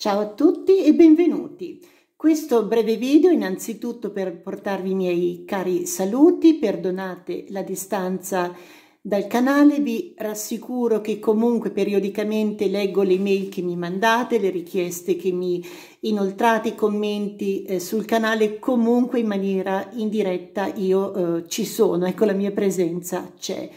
Ciao a tutti e benvenuti. Questo breve video innanzitutto per portarvi i miei cari saluti, perdonate la distanza dal canale, vi rassicuro che comunque periodicamente leggo le mail che mi mandate, le richieste che mi inoltrate, i commenti eh, sul canale, comunque in maniera indiretta io eh, ci sono, ecco la mia presenza c'è.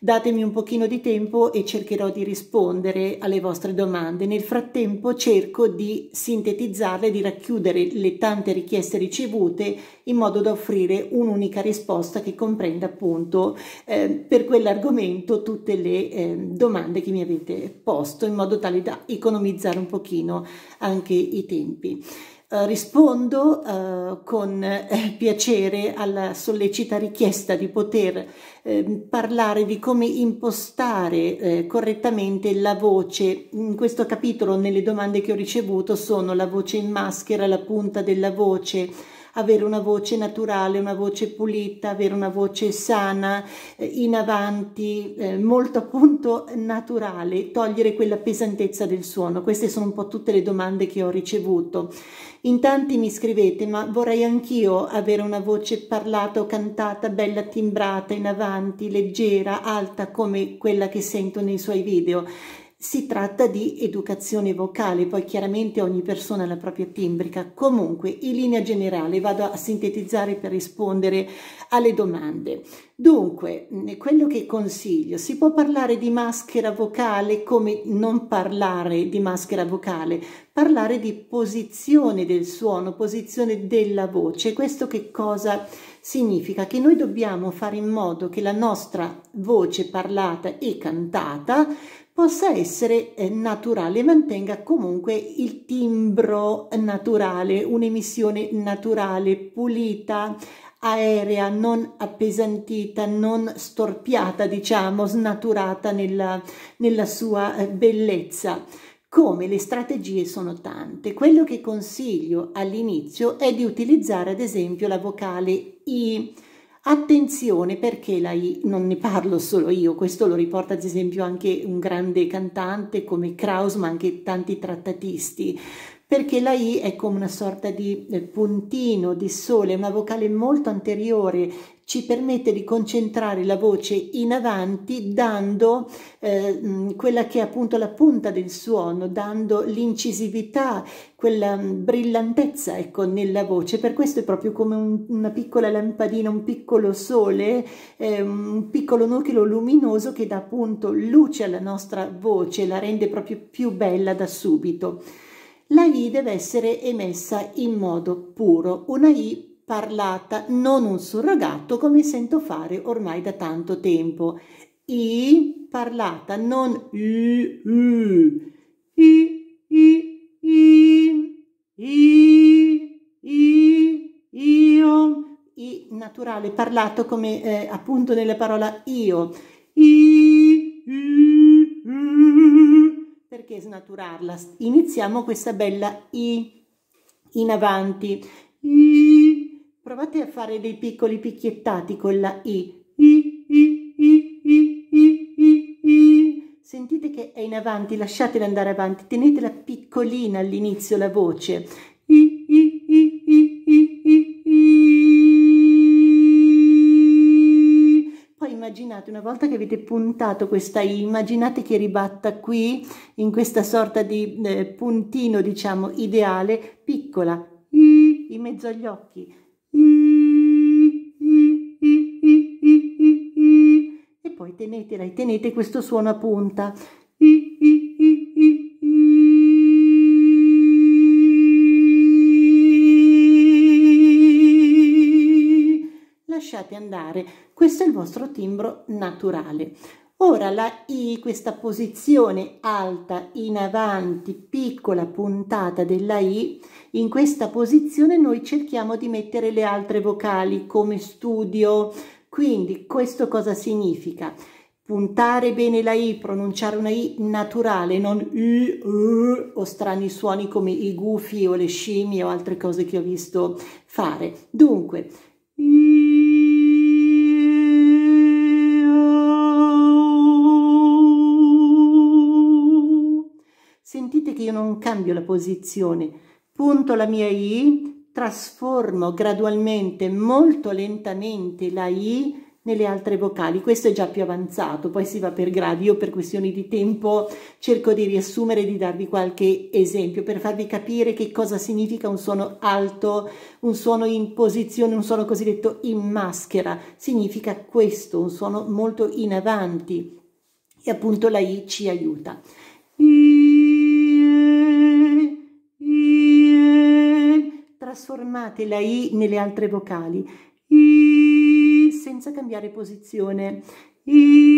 Datemi un pochino di tempo e cercherò di rispondere alle vostre domande. Nel frattempo cerco di sintetizzarle, di racchiudere le tante richieste ricevute in modo da offrire un'unica risposta che comprenda appunto eh, per quell'argomento tutte le eh, domande che mi avete posto in modo tale da economizzare un pochino anche i tempi. Eh, rispondo eh, con eh, piacere alla sollecita richiesta di poter ehm, parlare di come impostare eh, correttamente la voce. In questo capitolo, nelle domande che ho ricevuto, sono la voce in maschera, la punta della voce, avere una voce naturale, una voce pulita, avere una voce sana, eh, in avanti, eh, molto appunto naturale, togliere quella pesantezza del suono. Queste sono un po' tutte le domande che ho ricevuto. In tanti mi scrivete, ma vorrei anch'io avere una voce parlata o cantata, bella timbrata, in avanti, leggera, alta, come quella che sento nei suoi video. Si tratta di educazione vocale, poi chiaramente ogni persona ha la propria timbrica. Comunque, in linea generale, vado a sintetizzare per rispondere alle domande. Dunque, quello che consiglio, si può parlare di maschera vocale come non parlare di maschera vocale, parlare di posizione del suono, posizione della voce. Questo che cosa significa? Che noi dobbiamo fare in modo che la nostra voce parlata e cantata possa essere eh, naturale, mantenga comunque il timbro naturale, un'emissione naturale, pulita, aerea, non appesantita, non storpiata, diciamo, snaturata nella, nella sua eh, bellezza. Come le strategie sono tante, quello che consiglio all'inizio è di utilizzare ad esempio la vocale I, Attenzione perché la I non ne parlo solo io, questo lo riporta ad esempio anche un grande cantante come Kraus, ma anche tanti trattatisti, perché la I è come una sorta di eh, puntino di sole, una vocale molto anteriore ci permette di concentrare la voce in avanti dando eh, mm, quella che è appunto la punta del suono, dando l'incisività, quella mm, brillantezza ecco, nella voce. Per questo è proprio come un, una piccola lampadina, un piccolo sole, eh, un piccolo nucleo luminoso che dà appunto luce alla nostra voce, la rende proprio più bella da subito. La I deve essere emessa in modo puro, una I parlata, non un surrogato come sento fare ormai da tanto tempo. I parlata, non i, i. I, i, i, i, i, io. I naturale parlato come eh, appunto nella parola io. I, i, i. Perché snaturarla? Iniziamo questa bella i in avanti provate a fare dei piccoli picchiettati con la I. I, I, I, I, I, I, I. Sentite che è in avanti, lasciatela andare avanti, tenetela piccolina all'inizio la voce. I, I, I, I, I, I, I. Poi immaginate, una volta che avete puntato questa I, immaginate che ribatta qui, in questa sorta di eh, puntino, diciamo, ideale, piccola, I, in mezzo agli occhi. poi tenetela e tenete questo suono a punta. I, i, i, i. lasciate andare. Questo è il vostro timbro naturale. Ora la I, questa posizione alta in avanti, piccola puntata della I, in questa posizione noi cerchiamo di mettere le altre vocali come studio, quindi questo cosa significa? Puntare bene la I, pronunciare una I naturale, non I, o strani suoni come i gufi o le scimmie o altre cose che ho visto fare. Dunque, I, Sentite che io non cambio la posizione, punto la mia I, trasformo gradualmente, molto lentamente la I nelle altre vocali. Questo è già più avanzato, poi si va per gradi. Io per questioni di tempo cerco di riassumere e di darvi qualche esempio per farvi capire che cosa significa un suono alto, un suono in posizione, un suono cosiddetto in maschera. Significa questo, un suono molto in avanti e appunto la I ci aiuta. I formate la I nelle altre vocali. I senza cambiare posizione. I,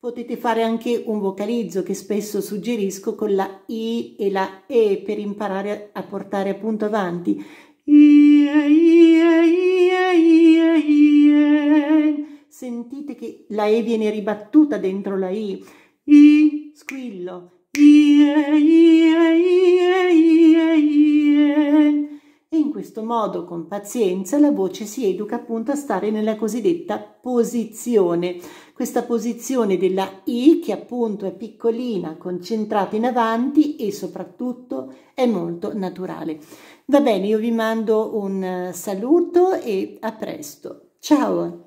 Potete fare anche un vocalizzo che spesso suggerisco con la I e la E per imparare a portare appunto avanti. Sentite che la E viene ribattuta dentro la I. I squillo. E in questo modo, con pazienza, la voce si educa appunto a stare nella cosiddetta posizione. Questa posizione della I, che appunto è piccolina, concentrata in avanti e soprattutto è molto naturale. Va bene, io vi mando un saluto e a presto. Ciao!